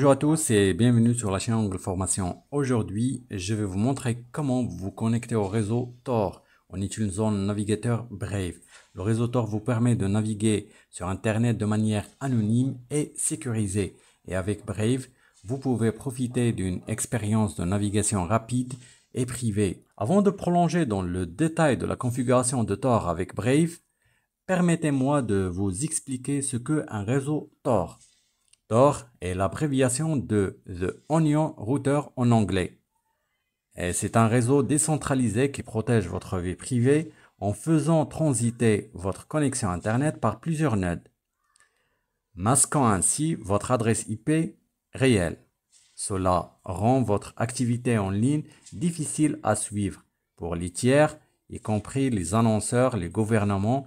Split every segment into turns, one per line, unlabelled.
Bonjour à tous et bienvenue sur la chaîne Angle Formation. Aujourd'hui, je vais vous montrer comment vous connecter au réseau Tor en utilisant le navigateur Brave. Le réseau Tor vous permet de naviguer sur Internet de manière anonyme et sécurisée. Et avec Brave, vous pouvez profiter d'une expérience de navigation rapide et privée. Avant de prolonger dans le détail de la configuration de Tor avec Brave, permettez-moi de vous expliquer ce qu'est un réseau Tor. Tor est l'abréviation de The Onion Router en anglais. c'est un réseau décentralisé qui protège votre vie privée en faisant transiter votre connexion Internet par plusieurs nodes, masquant ainsi votre adresse IP réelle. Cela rend votre activité en ligne difficile à suivre pour les tiers, y compris les annonceurs, les gouvernements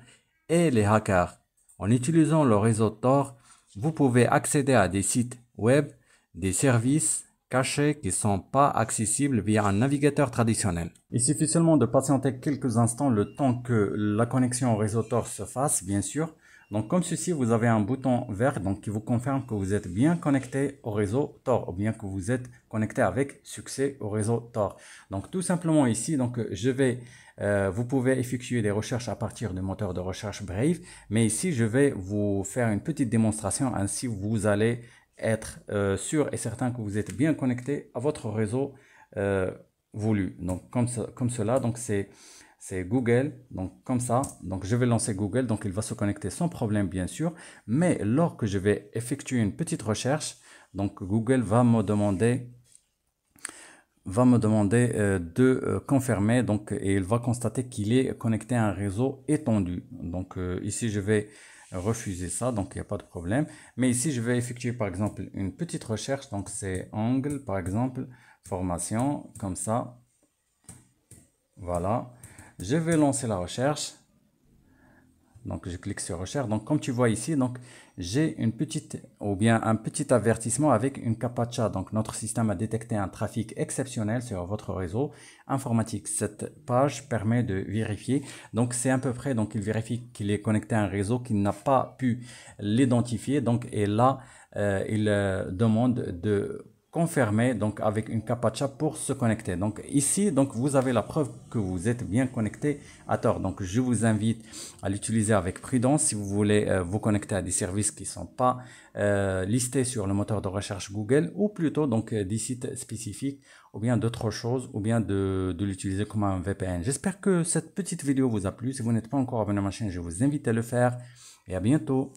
et les hackers. En utilisant le réseau Tor, vous pouvez accéder à des sites web, des services cachés qui ne sont pas accessibles via un navigateur traditionnel. Il suffit seulement de patienter quelques instants le temps que la connexion au réseau Tor se fasse, bien sûr, donc comme ceci, vous avez un bouton vert donc, qui vous confirme que vous êtes bien connecté au réseau Tor ou bien que vous êtes connecté avec succès au réseau Tor. Donc tout simplement ici, donc, je vais, euh, vous pouvez effectuer des recherches à partir du moteur de recherche Brave, mais ici je vais vous faire une petite démonstration, ainsi vous allez être euh, sûr et certain que vous êtes bien connecté à votre réseau euh, voulu. Donc comme, comme cela, donc c'est c'est Google, donc comme ça, donc je vais lancer Google, donc il va se connecter sans problème bien sûr, mais lorsque je vais effectuer une petite recherche, donc Google va me demander va me demander euh, de euh, confirmer donc et il va constater qu'il est connecté à un réseau étendu. Donc euh, ici je vais refuser ça donc il n'y a pas de problème. Mais ici je vais effectuer par exemple une petite recherche donc c'est angle par exemple formation comme ça voilà je vais lancer la recherche. Donc, je clique sur recherche. Donc, comme tu vois ici, donc j'ai une petite ou bien un petit avertissement avec une capacha. Donc, notre système a détecté un trafic exceptionnel sur votre réseau informatique. Cette page permet de vérifier. Donc, c'est à peu près. Donc, il vérifie qu'il est connecté à un réseau qu'il n'a pas pu l'identifier. Donc, et là, euh, il euh, demande de confirmer donc avec une capacha pour se connecter. Donc ici, donc vous avez la preuve que vous êtes bien connecté à tort Donc je vous invite à l'utiliser avec prudence si vous voulez euh, vous connecter à des services qui ne sont pas euh, listés sur le moteur de recherche Google ou plutôt donc euh, des sites spécifiques ou bien d'autres choses ou bien de, de l'utiliser comme un VPN. J'espère que cette petite vidéo vous a plu. Si vous n'êtes pas encore abonné à ma chaîne, je vous invite à le faire et à bientôt.